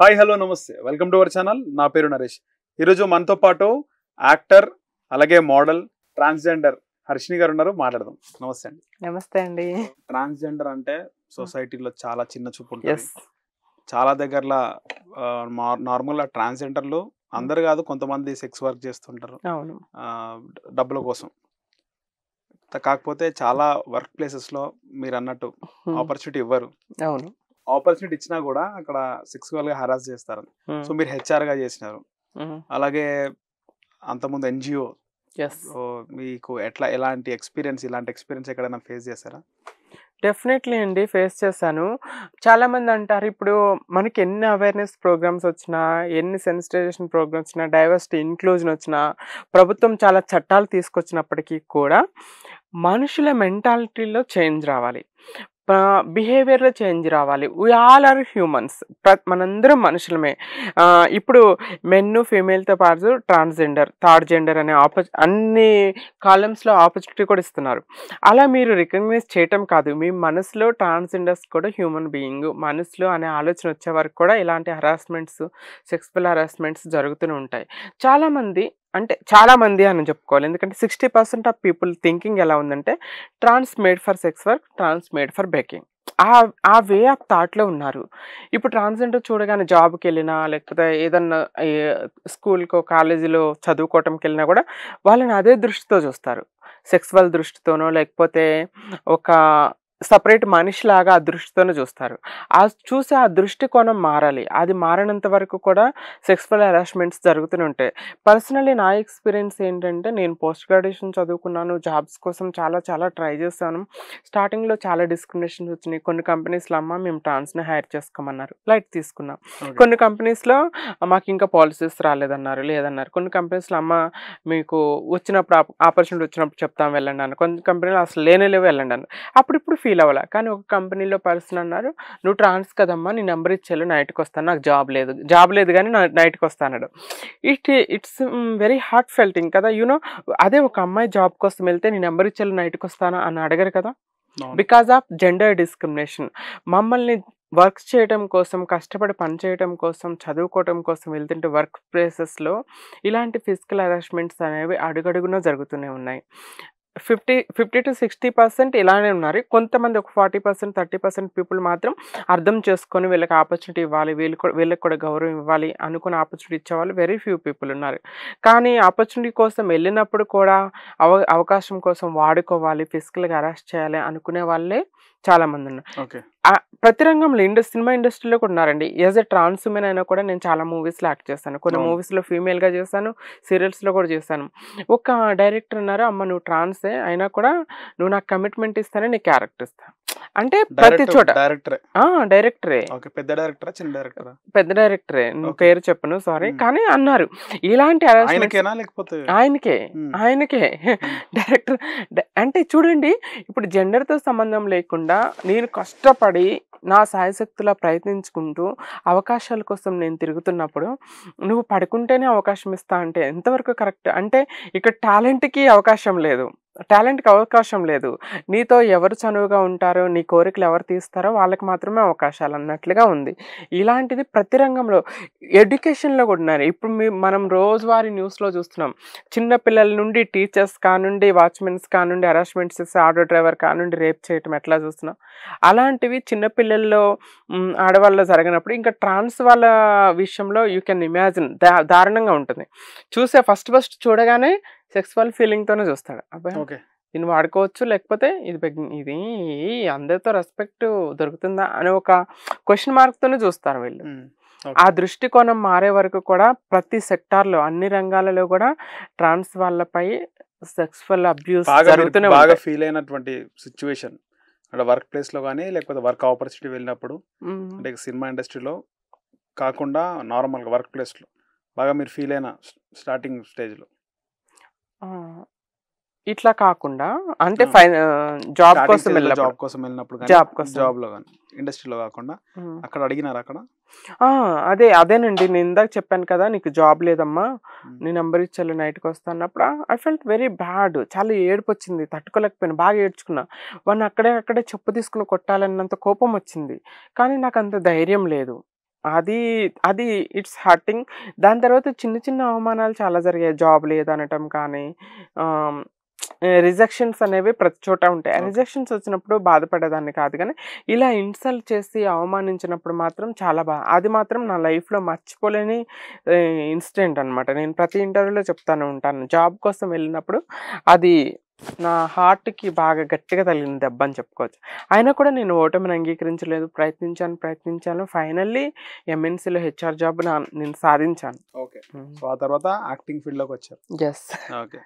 Hi hello నమస్తే welcome to our channel నా పేరు నరేష్ ఈరోజు మనతో పాటు యాక్టర్ అలాగే మోడల్ ట్రాన్స్జెండర్ హర్షిని గారు ఉన్నారు మాట్లాడదాం నమస్తే అండి నమస్తే అండి ట్రాన్స్జెండర్ అంటే సొసైటీలో చాలా చిన్న చూపు ఉంటుంది చాలా దగ్గరలో నార్మల్గా ట్రాన్స్జెండర్లు అందరు కాదు కొంతమంది సెక్స్ వర్క్ చేస్తుంటారు డబ్బుల కోసం కాకపోతే చాలా వర్క్ ప్లేసెస్లో మీరు అన్నట్టు ఆపర్చునిటీ ఇవ్వరు అవును ఆపర్చునిటీ ఇచ్చినా కూడా అక్కడ సెక్సువల్ గా హరాస్ చేస్తారు సో మీరు హెచ్ఆర్ గా చేసినారు hmm. అలాగే అంతకుముందు ఎన్జిఓ మీకు ఎట్లా ఎలాంటి ఎక్స్పీరియన్స్ ఇలాంటి ఎక్స్పీరియన్స్ ఎక్కడైనా ఫేస్ చేశారా డెఫినెట్లీ అండి ఫేస్ చేశాను చాలామంది అంటారు ఇప్పుడు మనకి ఎన్ని అవేర్నెస్ ప్రోగ్రామ్స్ వచ్చినా ఎన్ని సెన్సిటైజేషన్ ప్రోగ్రామ్స్ వచ్చినా డైవర్సిటీ ఇన్క్లూజన్ వచ్చినా ప్రభుత్వం చాలా చట్టాలు తీసుకొచ్చినప్పటికీ కూడా మనుషుల మెంటాలిటీలో చేంజ్ రావాలి బిహేవియర్లో చేంజ్ రావాలి వీ ఆల్ ఆర్ హ్యూమన్స్ మనందరం మనుషులమే ఇప్పుడు మెన్ను ఫీమేల్తో పాటు ట్రాన్స్జెండర్ థర్డ్ జెండర్ అనే ఆప అన్ని కాలమ్స్లో ఆపర్చునిటీ కూడా ఇస్తున్నారు అలా మీరు రికగ్నైజ్ చేయటం కాదు మీ మనసులో ట్రాన్స్జెండర్స్ కూడా హ్యూమన్ బీయింగ్ మనసులో అనే ఆలోచన వచ్చే వరకు కూడా ఇలాంటి హరాస్మెంట్స్ సెక్సువల్ హరాస్మెంట్స్ జరుగుతూనే ఉంటాయి చాలామంది అంటే చాలామంది అని చెప్పుకోవాలి ఎందుకంటే sixty percent of people thinking ఎలా ఉందంటే trans made for sex work trans made for begging ఆ ఆ వే ఆఫ్ థాట్లో ఉన్నారు ఇప్పుడు ట్రాన్స్జెండర్ చూడగానే జాబ్కి వెళ్ళినా లేకపోతే ఏదన్నా స్కూల్కో కాలేజీలో చదువుకోవటంకి వెళ్ళినా కూడా వాళ్ళని అదే దృష్టితో చూస్తారు సెక్స్వల్ దృష్టితోనో లేకపోతే ఒక సపరేట్ మనిషిలాగా ఆ దృష్టితోనే చూస్తారు ఆ చూసే ఆ దృష్టికోణం మారాలి అది మారినంత వరకు కూడా సెక్స్ఫుల్ హెరాస్మెంట్స్ జరుగుతూనే ఉంటాయి పర్సనలీ నా ఎక్స్పీరియన్స్ ఏంటంటే నేను పోస్ట్ గ్రాడ్యుయేషన్ చదువుకున్నాను జాబ్స్ కోసం చాలా చాలా ట్రై చేశాను స్టార్టింగ్లో చాలా డిస్క్రిమినేషన్స్ వచ్చినాయి కొన్ని కంపెనీస్లో అమ్మ మేము ట్రాన్స్ని హైర్ చేసుకోమన్నారు లైట్ తీసుకున్నాం కొన్ని కంపెనీస్లో మాకు ఇంకా పాలసీస్ రాలేదన్నారు లేదన్నారు కొన్ని కంపెనీస్లో అమ్మ మీకు వచ్చినప్పుడు ఆపర్చునిటీ వచ్చినప్పుడు చెప్తాం వెళ్ళండి అన్న కొన్ని కంపెనీలు అసలు లేనే లేవు వెళ్ళండి అన్న అప్పుడు ఇప్పుడు ఫీల్ అవ్వాలి కానీ ఒక కంపెనీలో పర్సన్ అన్నారు నువ్వు ట్రాన్స్ కదమ్మా నీ నెంబర్ ఇచ్చేళ్ళు నైట్కి వస్తాను నాకు జాబ్ లేదు జాబ్ లేదు కానీ నైట్కి వస్తాను ఇట్ ఇట్స్ వెరీ హార్ట్ ఫెల్టింగ్ కదా యూనో అదే ఒక అమ్మాయి జాబ్ కోసం వెళ్తే నీ నెంబర్ ఇచ్చేళ్ళు నైట్కి వస్తానా అని అడగరు కదా బికాస్ ఆఫ్ జెండర్ డిస్క్రిమినేషన్ మమ్మల్ని వర్క్ చేయడం కోసం కష్టపడి పని చేయడం కోసం చదువుకోవడం కోసం వెళ్తుంటే వర్క్ ప్లేసెస్లో ఇలాంటి ఫిజికల్ హెరాస్మెంట్స్ అనేవి అడుగడుగున జరుగుతూనే ఉన్నాయి fifty fifty to sixty percent ఇలానే ఉన్నారు కొంతమంది ఒక forty percent thirty percent people మాత్రం అర్థం చేసుకొని వీళ్ళకి ఆపర్చునిటీ ఇవ్వాలి వీళ్ళు వీళ్ళకి కూడా గౌరవం ఇవ్వాలి అనుకున్న ఆపర్చునిటీ ఇచ్చేవాళ్ళు వెరీ ఫ్యూ పీపుల్ ఉన్నారు కానీ ఆపర్చునిటీ కోసం వెళ్ళినప్పుడు కూడా అవ అవకాశం కోసం వాడుకోవాలి ఫిజికల్గా అరెస్ట్ చేయాలి అనుకునే వాళ్ళే చాలామంది ఉన్నారు ఓకే ప్రతి రంగంలో ఇండస్ సినిమా ఇండస్ట్రీలో కూడా ఉన్నారండి యాజ్ ఎ ట్రాన్స్ ఉమెన్ అయినా కూడా నేను చాలా మూవీస్లో యాక్ట్ చేశాను కొన్ని మూవీస్లో ఫీమేల్గా చేశాను సీరియల్స్లో కూడా చేశాను ఒక డైరెక్టర్ ఉన్నారు అమ్మ నువ్వు ట్రాన్సే అయినా కూడా నువ్వు నాకు కమిట్మెంట్ ఇస్తానే నీ క్యారెక్టర్ ఇస్తాను అంటే ప్రతి చోట డైరెక్టరే డైరెక్టరే పెద్ద డైరెక్టర్ చిన్న డైరెక్టర్ పెద్ద డైరెక్టరే పేరు చెప్పను సారీ కానీ అన్నారు ఇలాంటి లేకపోతే ఆయనకే ఆయనకే డైరెక్టర్ అంటే చూడండి ఇప్పుడు జెండర్ తో సంబంధం లేకుండా నేను కష్టపడి నా సాయశక్తులా ప్రయత్నించుకుంటూ అవకాశాల కోసం నేను తిరుగుతున్నప్పుడు నువ్వు పడుకుంటేనే అవకాశం ఇస్తా అంటే ఎంతవరకు కరెక్ట్ అంటే ఇక్కడ టాలెంట్కి అవకాశం లేదు టాలెంట్కి అవకాశం లేదు నీతో ఎవరు చనువుగా ఉంటారో నీ కోరికలు ఎవరు తీస్తారో వాళ్ళకి మాత్రమే అవకాశాలు అన్నట్లుగా ఉంది ఇలాంటిది ప్రతి రంగంలో ఎడ్యుకేషన్లో కూడా ఉన్నారు ఇప్పుడు మనం రోజువారీ న్యూస్లో చూస్తున్నాం చిన్నపిల్లల నుండి టీచర్స్ కానుండి వాచ్మెన్స్ కానుండి హెరాస్మెంట్స్ చేసే ఆటో డ్రైవర్ కానుండి రేప్ చేయటం ఎట్లా చూస్తున్నాం అలాంటివి చిన్నపిల్లల్లో ఆడవాళ్ళలో జరిగినప్పుడు ఇంకా ట్రాన్స్ వాళ్ళ విషయంలో యూ కెన్ ఇమాజిన్ దారుణంగా ఉంటుంది చూసే ఫస్ట్ ఫస్ట్ చూడగానే సెక్స్వల్ ఫీలింగ్తోనే చూస్తాడు అబ్బాయి ఓకే దీన్ని వాడుకోవచ్చు లేకపోతే ఇది ఇది అందరితో రెస్పెక్ట్ దొరుకుతుందా అనే ఒక క్వశ్చన్ మార్క్తోనే చూస్తారు వీళ్ళు ఆ దృష్టికోణం మారే వరకు కూడా ప్రతి సెక్టార్లో అన్ని రంగాలలో కూడా ట్రాన్స్ వాళ్ళపై సెక్స్ఫుల్ అబ్యూస్ జరుగుతూనే బాగా ఫీల్ అయినటువంటి సిచ్యువేషన్ అంటే వర్క్ ప్లేస్లో కానీ లేకపోతే వర్క్ ఆపర్చునిటీ వెళ్ళినప్పుడు అంటే సినిమా ఇండస్ట్రీలో కాకుండా నార్మల్గా వర్క్ ప్లేస్లో బాగా మీరు ఫీల్ అయిన స్టార్టింగ్ స్టేజ్లో ఇట్లా కాకుండా అంటే జాబ్ కోసం జాబ్ కోసం వెళ్ళినప్పుడు జాబ్ కోసం జాబ్ లో కానీ ఇండస్ట్రీలో కాకుండా అక్కడ అడిగినారు అక్కడ అదే అదేనండి నేను ఇందాక చెప్పాను కదా నీకు జాబ్ లేదమ్మా నీ నెంబర్ నైట్ నైట్కి వస్తా అన్నప్పుడు ఐ ఫెల్ట్ వెరీ బ్యాడ్ చాలా ఏడుపు వచ్చింది తట్టుకోలేకపోయినా బాగా ఏడ్చుకున్నా వాడిని అక్కడే అక్కడే చెప్పు తీసుకుని కొట్టాలన్నంత కోపం వచ్చింది కానీ నాకు అంత ధైర్యం లేదు అది అది ఇట్స్ హర్టింగ్ దాని తర్వాత చిన్న చిన్న అవమానాలు చాలా జరిగాయి జాబ్ లేదనటం కానీ రిజెక్షన్స్ అనేవి ప్రతి చోట ఉంటాయి రిజెక్షన్స్ వచ్చినప్పుడు బాధపడేదాన్ని కాదు కానీ ఇలా ఇన్సల్ట్ చేసి అవమానించినప్పుడు మాత్రం చాలా బాగా అది మాత్రం నా లైఫ్లో మర్చిపోలేని ఇన్సిడెంట్ అనమాట నేను ప్రతి ఇంటర్వ్యూలో చెప్తాను ఉంటాను జాబ్ కోసం వెళ్ళినప్పుడు అది నా హార్ట్కి బాగా గట్టిగా తగిలిన దెబ్బ అని చెప్పుకోవచ్చు అయినా కూడా నేను ఓటమిని అంగీకరించలేదు ప్రయత్నించాను ప్రయత్నించాను ఫైనల్లీ ఎంఎన్సీలో హెచ్ఆర్ జాబ్ నా నేను సాధించాను ఓకే సో ఆ తర్వాత యాక్టింగ్ ఫీల్డ్లోకి వచ్చారు ఎస్ ఓకే